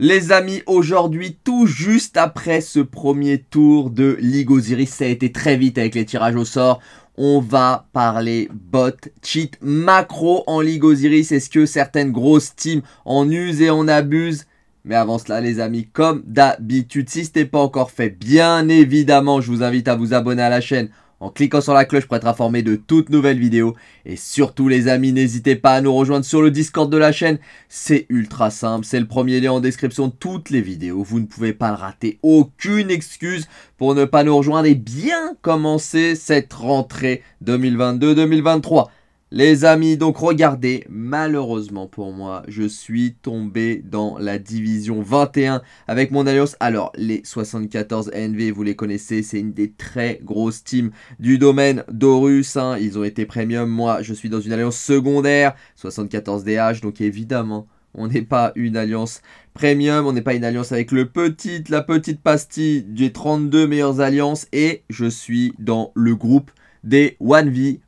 les amis, aujourd'hui, tout juste après ce premier tour de Ligue Osiris, ça a été très vite avec les tirages au sort. On va parler bot, cheat, macro en Ligue Osiris. Est-ce que certaines grosses teams en usent et en abusent mais avant cela, les amis, comme d'habitude, si ce n'est pas encore fait, bien évidemment, je vous invite à vous abonner à la chaîne en cliquant sur la cloche pour être informé de toutes nouvelles vidéos. Et surtout les amis, n'hésitez pas à nous rejoindre sur le Discord de la chaîne. C'est ultra simple, c'est le premier lien en description de toutes les vidéos. Vous ne pouvez pas le rater, aucune excuse pour ne pas nous rejoindre et bien commencer cette rentrée 2022-2023. Les amis, donc regardez, malheureusement pour moi, je suis tombé dans la division 21 avec mon alliance. Alors, les 74 NV, vous les connaissez, c'est une des très grosses teams du domaine Dorus. Hein. Ils ont été premium, moi je suis dans une alliance secondaire, 74 DH, donc évidemment, on n'est pas une alliance premium, on n'est pas une alliance avec le petit, la petite pastille des 32 meilleures alliances. Et je suis dans le groupe des One V,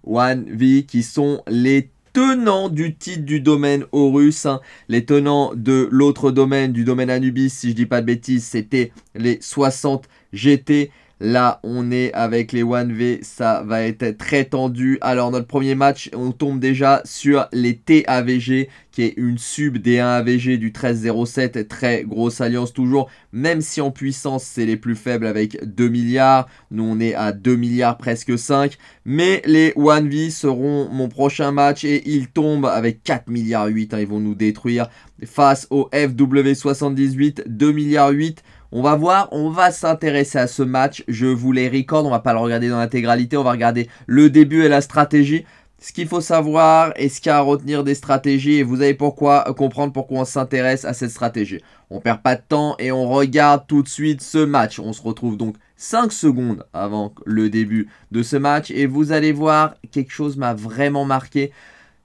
V qui sont les tenants du titre du domaine Horus, hein. les tenants de l'autre domaine, du domaine Anubis, si je dis pas de bêtises, c'était les 60 GT. Là, on est avec les 1V, ça va être très tendu. Alors, notre premier match, on tombe déjà sur les TAVG, qui est une sub des 1AVG du 13-07. Très grosse alliance toujours, même si en puissance, c'est les plus faibles avec 2 milliards. Nous, on est à 2 milliards, presque 5. Mais les 1V seront mon prochain match et ils tombent avec 4 milliards 8. Hein, ils vont nous détruire face au FW78, 2 milliards 8. On va voir, on va s'intéresser à ce match. Je vous les record, on va pas le regarder dans l'intégralité, on va regarder le début et la stratégie. Ce qu'il faut savoir et ce qu'il y a à retenir des stratégies et vous allez pourquoi comprendre pourquoi on s'intéresse à cette stratégie. On perd pas de temps et on regarde tout de suite ce match. On se retrouve donc 5 secondes avant le début de ce match et vous allez voir quelque chose m'a vraiment marqué.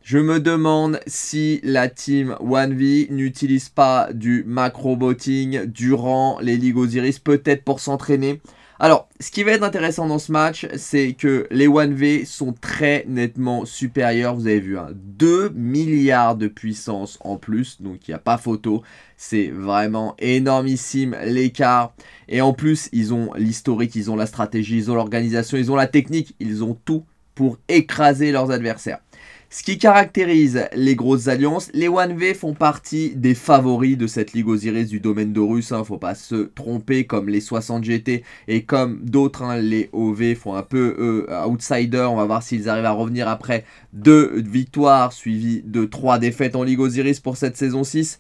Je me demande si la team 1V n'utilise pas du macroboting durant les Ligues Osiris, peut-être pour s'entraîner. Alors, ce qui va être intéressant dans ce match, c'est que les 1V sont très nettement supérieurs. Vous avez vu, hein, 2 milliards de puissance en plus, donc il n'y a pas photo. C'est vraiment énormissime l'écart. Et en plus, ils ont l'historique, ils ont la stratégie, ils ont l'organisation, ils ont la technique, ils ont tout pour écraser leurs adversaires. Ce qui caractérise les grosses alliances, les 1V font partie des favoris de cette Ligue Osiris du domaine d'Horus. ne hein. faut pas se tromper, comme les 60 GT et comme d'autres, hein. les OV font un peu euh, outsider. On va voir s'ils arrivent à revenir après deux victoires suivies de trois défaites en Ligue Osiris pour cette saison 6.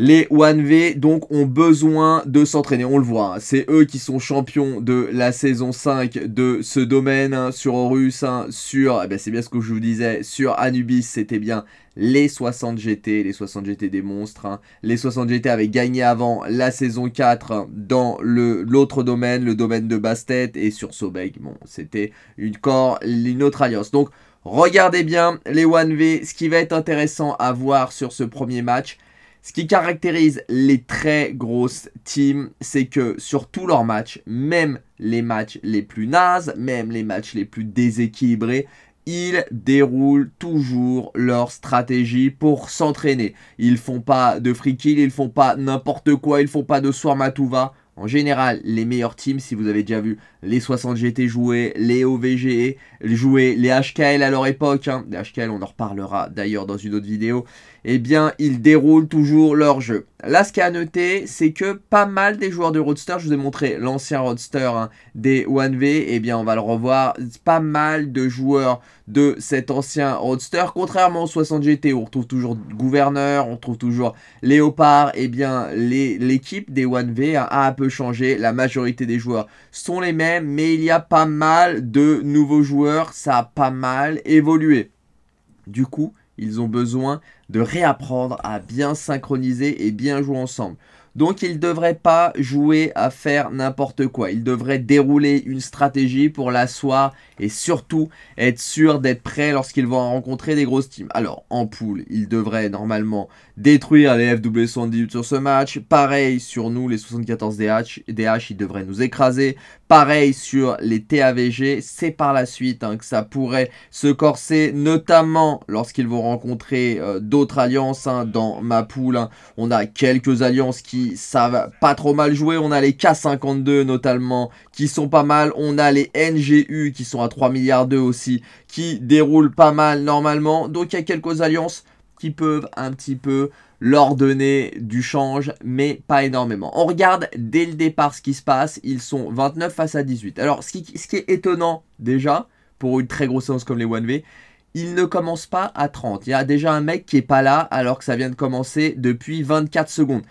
Les 1V donc ont besoin de s'entraîner, on le voit, hein. c'est eux qui sont champions de la saison 5 de ce domaine hein. sur Horus, hein. sur, eh ben c'est bien ce que je vous disais, sur Anubis c'était bien les 60 GT, les 60 GT des monstres. Les 60 GT avaient gagné avant la saison 4 dans l'autre domaine, le domaine de Bastet et sur Sobeg. Bon, c'était une une autre alliance. Donc, regardez bien les 1V. Ce qui va être intéressant à voir sur ce premier match, ce qui caractérise les très grosses teams, c'est que sur tous leurs matchs, même les matchs les plus nazes, même les matchs les plus déséquilibrés, ils déroulent toujours leur stratégie pour s'entraîner. Ils font pas de free kill, ils font pas n'importe quoi, ils font pas de va. En général, les meilleurs teams, si vous avez déjà vu les 60GT jouer, les OVG jouer, les HKL à leur époque, hein. les HKL on en reparlera d'ailleurs dans une autre vidéo, eh bien, ils déroulent toujours leur jeu. Là, ce qu'il y a à noter, c'est que pas mal des joueurs de Roadster, je vous ai montré l'ancien Roadster hein, des 1V, eh bien, on va le revoir, pas mal de joueurs de cet ancien Roadster. Contrairement au 60 GT, on retrouve toujours Gouverneur, on retrouve toujours Léopard, eh bien, l'équipe des 1V a un peu changé. La majorité des joueurs sont les mêmes, mais il y a pas mal de nouveaux joueurs, ça a pas mal évolué. Du coup, ils ont besoin de réapprendre à bien synchroniser et bien jouer ensemble. Donc ils ne devraient pas jouer à faire n'importe quoi. Ils devraient dérouler une stratégie pour l'asseoir et surtout être sûr d'être prêts lorsqu'ils vont rencontrer des grosses teams. Alors en poule, ils devraient normalement détruire les FW78 sur ce match. Pareil sur nous, les 74 DH, DH ils devraient nous écraser. Pareil sur les TAVG, c'est par la suite hein, que ça pourrait se corser, notamment lorsqu'ils vont rencontrer euh, d'autres alliances. Hein, dans ma poule, hein. on a quelques alliances qui savent pas trop mal jouer. On a les K52 notamment qui sont pas mal. On a les NGU qui sont à 3 milliards d'eux aussi qui déroulent pas mal normalement. Donc il y a quelques alliances qui peuvent un petit peu L'ordonnée du change, mais pas énormément. On regarde dès le départ ce qui se passe, ils sont 29 face à 18. Alors ce qui, ce qui est étonnant déjà, pour une très grosse séance comme les 1 V, ils ne commencent pas à 30. Il y a déjà un mec qui est pas là alors que ça vient de commencer depuis 24 secondes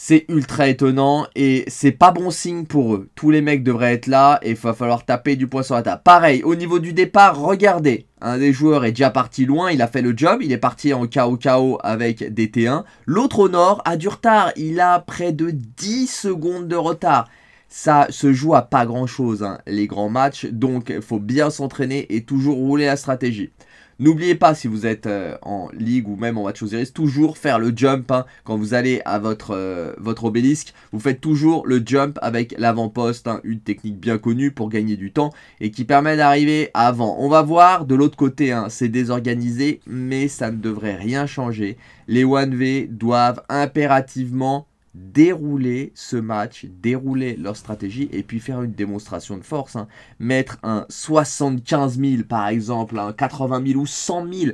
c'est ultra étonnant et c'est pas bon signe pour eux. Tous les mecs devraient être là et il va falloir taper du poing sur la table. Pareil, au niveau du départ, regardez. Un des joueurs est déjà parti loin, il a fait le job, il est parti en KO-KO avec des T1. L'autre au nord a du retard, il a près de 10 secondes de retard. Ça se joue à pas grand chose, hein, les grands matchs, donc il faut bien s'entraîner et toujours rouler la stratégie. N'oubliez pas, si vous êtes euh, en ligue ou même en match iris, toujours faire le jump. Hein. quand vous allez à votre, euh, votre obélisque, vous faites toujours le jump avec l'avant-poste. Hein. une technique bien connue pour gagner du temps et qui permet d'arriver avant. On va voir de l'autre côté, hein. c'est désorganisé, mais ça ne devrait rien changer. Les 1V doivent impérativement dérouler ce match, dérouler leur stratégie et puis faire une démonstration de force. Hein. Mettre un 75 000 par exemple, un 80 000 ou 100 000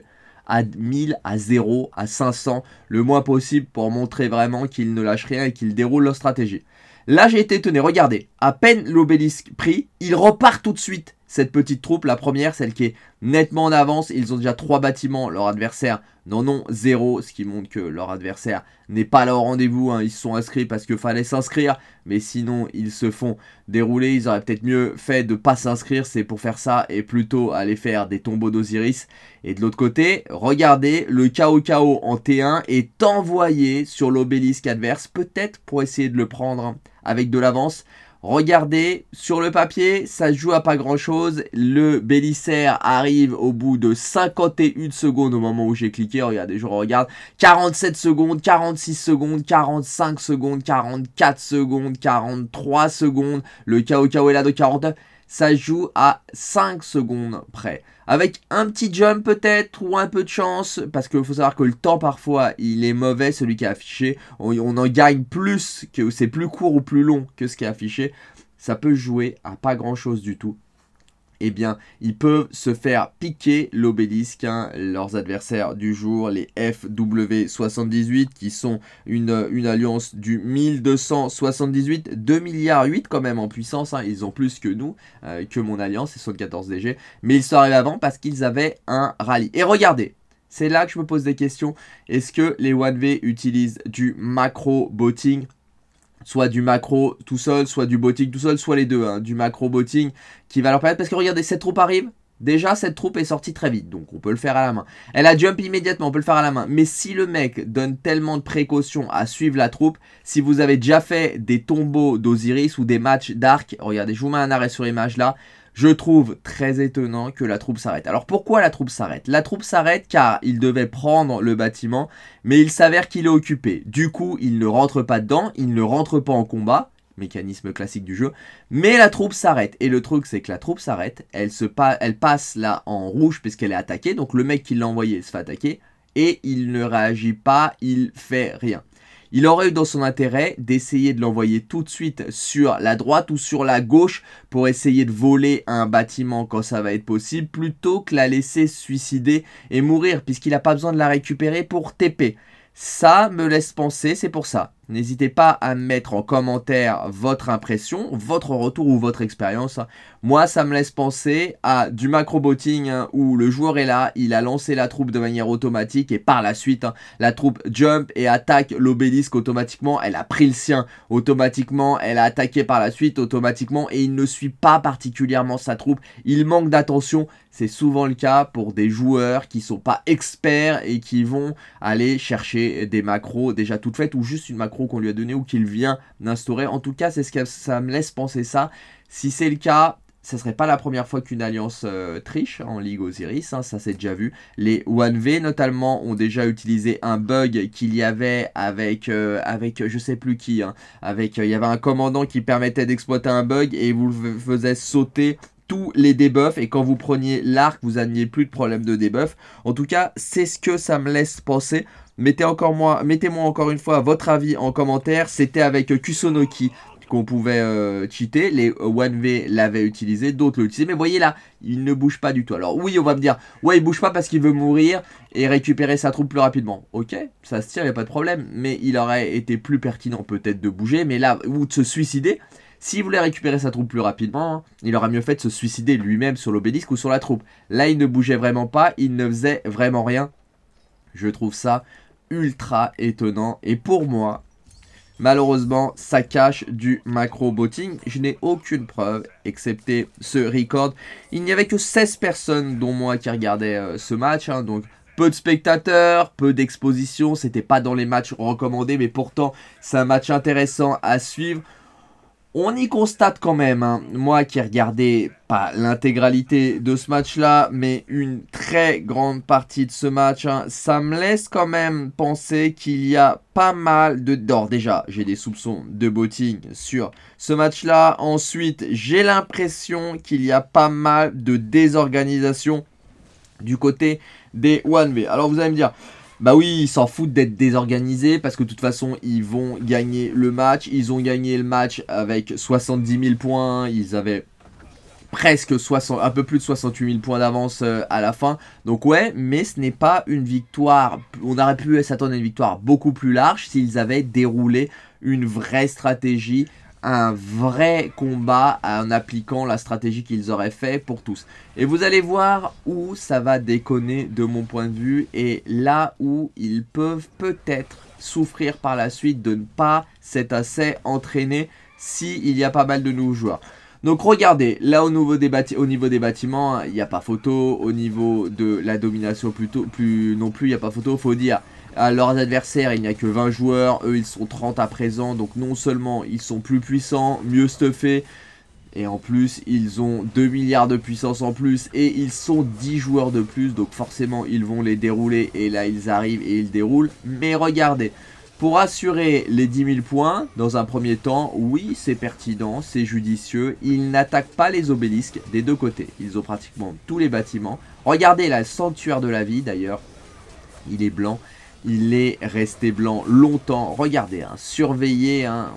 à 1000, à 0, à 500, le moins possible pour montrer vraiment qu'ils ne lâchent rien et qu'ils déroulent leur stratégie. Là j'ai été tenu. regardez, à peine l'obélisque pris, il repart tout de suite cette petite troupe. La première, celle qui est nettement en avance, ils ont déjà trois bâtiments, leur adversaire n'en ont zéro, ce qui montre que leur adversaire n'est pas là au rendez-vous, hein. ils se sont inscrits parce qu'il fallait s'inscrire, mais sinon ils se font dérouler, ils auraient peut-être mieux fait de pas s'inscrire, c'est pour faire ça et plutôt aller faire des tombeaux d'Osiris. Et de l'autre côté, regardez, le KO KO en T1 est envoyé sur l'obélisque adverse, peut-être pour essayer de le prendre hein, avec de l'avance. Regardez, sur le papier, ça se joue à pas grand-chose. Le Bélissaire arrive au bout de 51 secondes au moment où j'ai cliqué. Regardez, je regarde. 47 secondes, 46 secondes, 45 secondes, 44 secondes, 43 secondes. Le KO, est là de 49 ça joue à 5 secondes près. Avec un petit jump peut-être ou un peu de chance, parce qu'il faut savoir que le temps parfois il est mauvais, celui qui est affiché, on, on en gagne plus, que c'est plus court ou plus long que ce qui est affiché, ça peut jouer à pas grand chose du tout eh bien, ils peuvent se faire piquer l'obélisque. Hein. Leurs adversaires du jour, les FW78, qui sont une, une alliance du 1278, 2 milliards quand même en puissance. Hein. Ils ont plus que nous, euh, que mon alliance, ils sont 14 DG. Mais ils sont arrivés avant parce qu'ils avaient un rallye. Et regardez, c'est là que je me pose des questions. Est-ce que les 1V utilisent du macro botting soit du macro tout seul, soit du botting tout seul, soit les deux, hein. du macro botting qui va leur permettre. Parce que regardez, cette troupe arrive. Déjà, cette troupe est sortie très vite, donc on peut le faire à la main. Elle a jump immédiatement, on peut le faire à la main. Mais si le mec donne tellement de précautions à suivre la troupe, si vous avez déjà fait des tombeaux d'Osiris ou des matchs d'arc, regardez, je vous mets un arrêt sur l'image là, je trouve très étonnant que la troupe s'arrête. Alors pourquoi la troupe s'arrête La troupe s'arrête car il devait prendre le bâtiment, mais il s'avère qu'il est occupé. Du coup, il ne rentre pas dedans, il ne rentre pas en combat, mécanisme classique du jeu. Mais la troupe s'arrête. Et le truc, c'est que la troupe s'arrête. Elle, se elle passe là en rouge puisqu'elle est attaquée. Donc le mec qui l'a envoyé se fait attaquer. Et il ne réagit pas, il fait rien il aurait eu dans son intérêt d'essayer de l'envoyer tout de suite sur la droite ou sur la gauche pour essayer de voler un bâtiment quand ça va être possible, plutôt que la laisser suicider et mourir, puisqu'il n'a pas besoin de la récupérer pour TP. Ça me laisse penser, c'est pour ça. N'hésitez pas à mettre en commentaire votre impression, votre retour ou votre expérience. Moi, ça me laisse penser à du macro-botting hein, où le joueur est là, il a lancé la troupe de manière automatique et par la suite, hein, la troupe jump et attaque l'obélisque automatiquement. Elle a pris le sien automatiquement, elle a attaqué par la suite automatiquement et il ne suit pas particulièrement sa troupe. Il manque d'attention. C'est souvent le cas pour des joueurs qui sont pas experts et qui vont aller chercher des macros déjà toutes faites ou juste une macro qu'on lui a donnée ou qu'il vient d'instaurer. En tout cas, c'est ce que ça me laisse penser ça. Si c'est le cas, ce serait pas la première fois qu'une alliance euh, triche en Ligue Osiris, hein, ça c'est déjà vu. Les 1V notamment ont déjà utilisé un bug qu'il y avait avec, je euh, avec je sais plus qui, hein. avec, euh, il y avait un commandant qui permettait d'exploiter un bug et vous le faisait sauter tous les debuffs et quand vous preniez l'arc vous n'aviez plus de problème de debuff. En tout cas c'est ce que ça me laisse penser. Mettez encore moi, mettez-moi encore une fois votre avis en commentaire. C'était avec Kusonoki qu'on pouvait euh, cheater. Les 1 euh, V l'avaient utilisé, d'autres utilisé, Mais voyez là, il ne bouge pas du tout. Alors oui, on va me dire, ouais, il bouge pas parce qu'il veut mourir et récupérer sa troupe plus rapidement. Ok, ça se tient, il n'y a pas de problème. Mais il aurait été plus pertinent peut-être de bouger, mais là, ou de se suicider. S'il voulait récupérer sa troupe plus rapidement, hein, il aurait mieux fait de se suicider lui-même sur l'obélisque ou sur la troupe. Là, il ne bougeait vraiment pas, il ne faisait vraiment rien. Je trouve ça ultra étonnant. Et pour moi, Malheureusement, ça cache du macro-botting. Je n'ai aucune preuve, excepté ce record. Il n'y avait que 16 personnes, dont moi, qui regardaient euh, ce match. Hein. donc, peu de spectateurs, peu d'exposition. C'était pas dans les matchs recommandés, mais pourtant, c'est un match intéressant à suivre on y constate quand même, hein, moi qui regardais pas l'intégralité de ce match-là, mais une très grande partie de ce match, hein, ça me laisse quand même penser qu'il y a pas mal de... d'or déjà, j'ai des soupçons de botting sur ce match-là. Ensuite, j'ai l'impression qu'il y a pas mal de désorganisation du côté des 1V. Alors vous allez me dire, bah oui, ils s'en foutent d'être désorganisés parce que de toute façon, ils vont gagner le match. Ils ont gagné le match avec 70 000 points. Ils avaient presque 60, un peu plus de 68 000 points d'avance euh, à la fin. Donc ouais, mais ce n'est pas une victoire. On aurait pu s'attendre à une victoire beaucoup plus large s'ils avaient déroulé une vraie stratégie un vrai combat en appliquant la stratégie qu'ils auraient fait pour tous. Et vous allez voir où ça va déconner de mon point de vue et là où ils peuvent peut-être souffrir par la suite de ne pas s'être assez entraînés s'il y a pas mal de nouveaux joueurs. Donc regardez, là au niveau des, au niveau des bâtiments, il n'y a pas photo. Au niveau de la domination plutôt, plus non plus, il n'y a pas photo. Faut dire, à leurs adversaires, il n'y a que 20 joueurs, eux ils sont 30 à présent, donc non seulement ils sont plus puissants, mieux stuffés, et en plus, ils ont 2 milliards de puissance en plus et ils sont 10 joueurs de plus. Donc forcément, ils vont les dérouler et là, ils arrivent et ils déroulent. Mais regardez, pour assurer les 10 000 points, dans un premier temps, oui, c'est pertinent, c'est judicieux. Ils n'attaquent pas les obélisques des deux côtés. Ils ont pratiquement tous les bâtiments. Regardez la sanctuaire de la vie d'ailleurs. Il est blanc. Il est resté blanc longtemps. Regardez, hein, surveillez hein,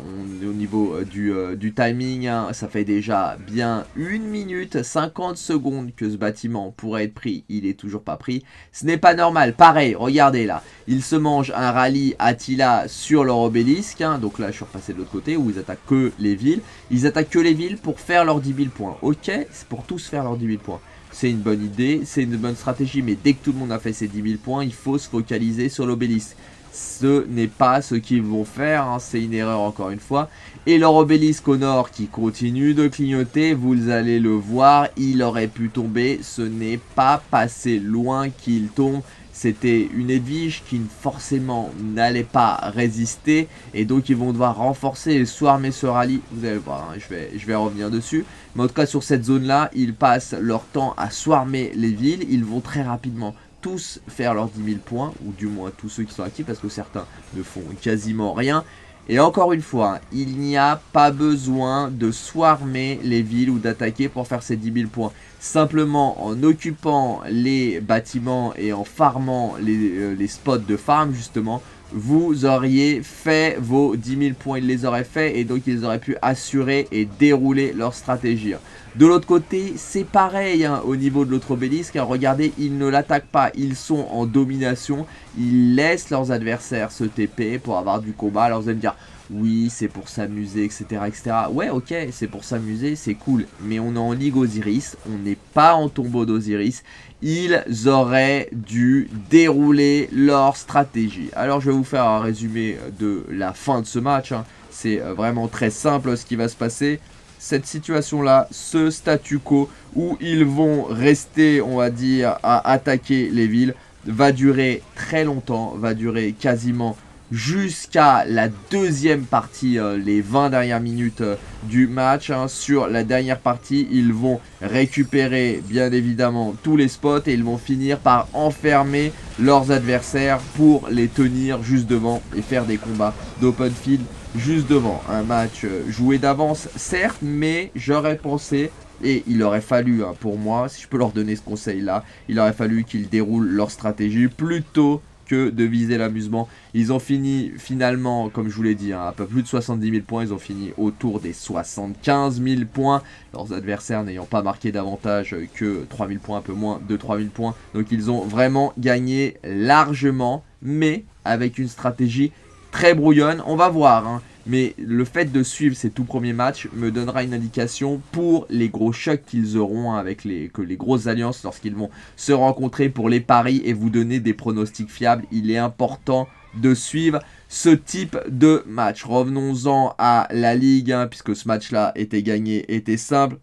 au niveau euh, euh, du, timing. Hein, ça fait déjà bien 1 minute 50 secondes que ce bâtiment pourrait être pris. Il est toujours pas pris. Ce n'est pas normal. Pareil, regardez là. Il se mange un rallye Attila sur leur obélisque. Hein. donc là, je suis repassé de l'autre côté où ils attaquent que les villes. Ils attaquent que les villes pour faire leurs 10 000 points. Ok, c'est pour tous faire leurs 10 000 points c'est une bonne idée, c'est une bonne stratégie, mais dès que tout le monde a fait ses 10 000 points, il faut se focaliser sur l'obélisque. Ce n'est pas ce qu'ils vont faire, hein, c'est une erreur encore une fois. Et leur obélisque au nord qui continue de clignoter, vous allez le voir, il aurait pu tomber, ce n'est pas passé loin qu'il tombe c'était une Edwige qui forcément n'allait pas résister et donc ils vont devoir renforcer et swarmer ce rallye, vous allez voir, hein, je, vais, je vais revenir dessus. Mais en tout cas sur cette zone là, ils passent leur temps à swarmer les villes, ils vont très rapidement tous faire leurs 10 000 points, ou du moins tous ceux qui sont actifs parce que certains ne font quasiment rien. Et encore une fois, il n'y a pas besoin de swarmer les villes ou d'attaquer pour faire ces 10 000 points. Simplement en occupant les bâtiments et en farmant les, euh, les spots de farm justement, vous auriez fait vos 10 000 points. Ils les auraient fait et donc ils auraient pu assurer et dérouler leur stratégie. De l'autre côté, c'est pareil hein, au niveau de l'autre obélisque. Hein, regardez, ils ne l'attaquent pas. Ils sont en domination. Ils laissent leurs adversaires se TP pour avoir du combat. Alors vous allez me dire oui, c'est pour s'amuser, etc., etc. Ouais, ok, c'est pour s'amuser, c'est cool. Mais on est en Ligue Osiris, on n'est pas en tombeau d'Osiris. Ils auraient dû dérouler leur stratégie. Alors, je vais vous faire un résumé de la fin de ce match. Hein. C'est euh, vraiment très simple ce qui va se passer. Cette situation-là, ce statu quo, où ils vont rester, on va dire, à attaquer les villes, va durer très longtemps, va durer quasiment jusqu'à la deuxième partie, euh, les 20 dernières minutes euh, du match. Hein. Sur la dernière partie, ils vont récupérer bien évidemment tous les spots et ils vont finir par enfermer leurs adversaires pour les tenir juste devant et faire des combats d'open field juste devant. Un match euh, joué d'avance, certes, mais j'aurais pensé et il aurait fallu, hein, pour moi, si je peux leur donner ce conseil-là, il aurait fallu qu'ils déroulent leur stratégie plutôt que de viser l'amusement. Ils ont fini finalement, comme je vous l'ai dit, hein, à un peu plus de 70 000 points. Ils ont fini autour des 75 000 points. Leurs adversaires n'ayant pas marqué davantage que 3 000 points, un peu moins de 3 000 points. Donc ils ont vraiment gagné largement, mais avec une stratégie très brouillonne. On va voir. Hein. Mais le fait de suivre ces tout premiers matchs me donnera une indication pour les gros chocs qu'ils auront avec les, grosses alliances lorsqu'ils vont se rencontrer pour les paris et vous donner des pronostics fiables. Il est important de suivre ce type de match. Revenons-en à la Ligue puisque ce match-là était gagné, était simple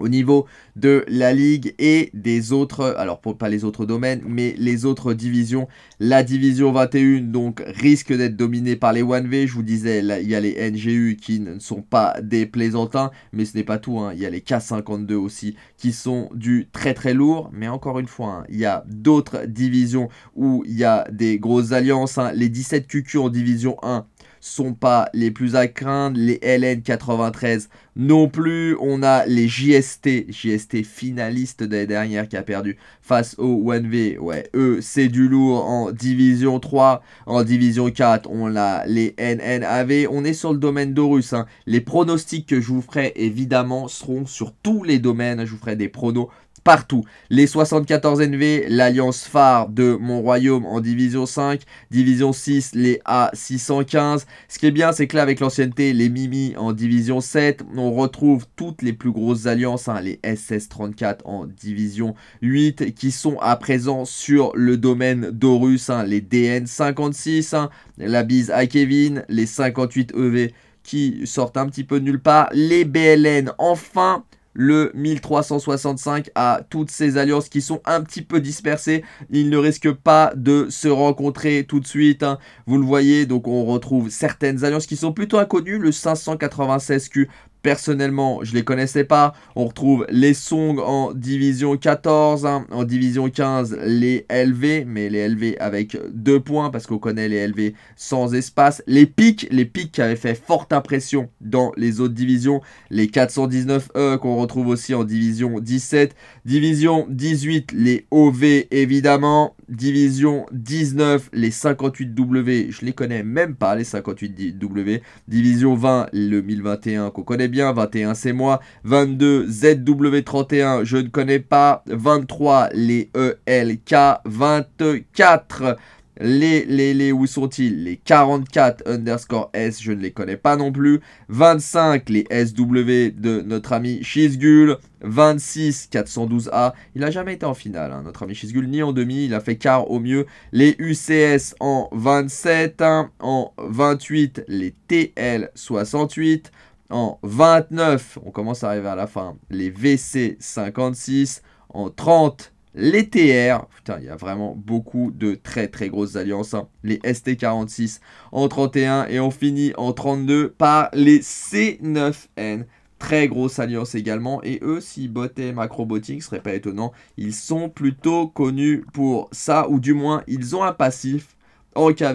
au niveau de la ligue et des autres, alors pour, pas les autres domaines, mais les autres divisions. La division 21 donc risque d'être dominée par les 1V. Je vous disais, il y a les NGU qui ne sont pas des plaisantins, mais ce n'est pas tout. Hein. Il y a les K52 aussi qui sont du très très lourd. Mais encore une fois, hein, il y a d'autres divisions où il y a des grosses alliances. Hein. Les 17 QQ en division 1 sont pas les plus à craindre. Les LN93 non plus. On a les JST, JST finaliste des dernières dernière qui a perdu face au 1V. Ouais, eux, c'est du lourd en division 3. En division 4, on a les NNAV. On est sur le domaine Dorus. Hein. Les pronostics que je vous ferai, évidemment, seront sur tous les domaines. Je vous ferai des pronos partout. Les 74 NV, l'alliance phare de mon royaume en division 5, division 6, les A615. Ce qui est bien, c'est que là, avec l'ancienneté, les Mimi en division 7, on retrouve toutes les plus grosses alliances, hein, les SS-34 en division 8, qui sont à présent sur le domaine d'Horus, hein, les DN-56, hein, la bise à Kevin, les 58EV e qui sortent un petit peu de nulle part, les BLN enfin, le 1365 à toutes ces alliances qui sont un petit peu dispersées. Ils ne risquent pas de se rencontrer tout de suite. Vous le voyez, donc on retrouve certaines alliances qui sont plutôt inconnues. Le 596Q Personnellement, je ne les connaissais pas. On retrouve les Song en division 14, hein, en division 15, les LV, mais les LV avec deux points parce qu'on connaît les LV sans espace. Les pics, les pics qui avaient fait forte impression dans les autres divisions. Les 419E euh, qu'on retrouve aussi en division 17. Division 18, les OV évidemment. Division 19, les 58W, je ne les connais même pas les 58W. Division 20, le 1021 qu'on connaît bien, 21 c'est moi, 22 ZW31 je ne connais pas, 23 les ELK, 24 les, les, les, où sont-ils Les 44 underscore S, je ne les connais pas non plus. 25, les SW de notre ami Shizgul. 26, 412A. Il n'a jamais été en finale, hein, notre ami Shizgul, ni en demi. Il a fait quart au mieux. Les UCS en 27. Hein, en 28, les TL68. En 29, on commence à arriver à la fin, les VC56. En 30, les TR. Putain, il y a vraiment beaucoup de très très grosses alliances. Hein. Les ST46 en 31 et on finit en 32 par les C9N. Très grosse alliance également. Et eux, si bottaient Macrobotics, ce serait pas étonnant. Ils sont plutôt connus pour ça, ou du moins, ils ont un passif en cas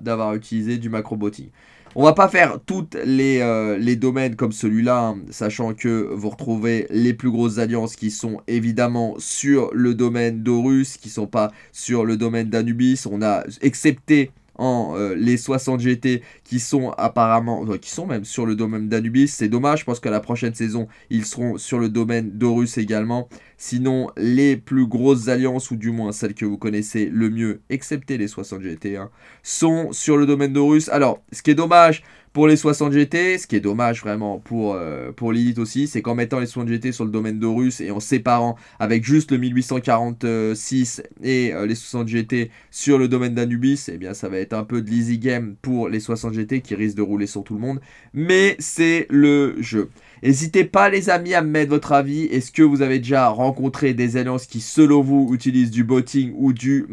d'avoir utilisé du botting On va pas faire toutes les, euh, les domaines comme celui-là, hein, sachant que vous retrouvez les plus grosses alliances qui sont évidemment sur le domaine d'Horus, qui sont pas sur le domaine d'Anubis. On a, excepté en euh, les 60 GT qui sont apparemment, qui sont même sur le domaine d'Anubis. C'est dommage, je pense que la prochaine saison, ils seront sur le domaine d'Horus également. Sinon, les plus grosses alliances, ou du moins celles que vous connaissez le mieux, excepté les 60 GT, sont sur le domaine d'Horus. Alors, ce qui est dommage, pour les 60 GT, ce qui est dommage vraiment pour, euh, pour Lilith aussi, c'est qu'en mettant les 60 GT sur le domaine d'Horus et en séparant avec juste le 1846 et euh, les 60 GT sur le domaine d'Anubis, eh bien ça va être un peu de l'easy game pour les 60 GT qui risquent de rouler sur tout le monde. Mais c'est le jeu. N'hésitez pas les amis à me mettre votre avis. Est-ce que vous avez déjà rencontré des alliances qui selon vous utilisent du botting ou du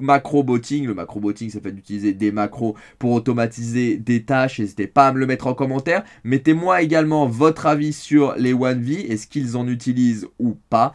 macro botting Le macro botting ça fait d'utiliser des macros pour automatiser des tâches. N'hésitez pas à me le mettre en commentaire. Mettez-moi également votre avis sur les 1V. Est-ce qu'ils en utilisent ou pas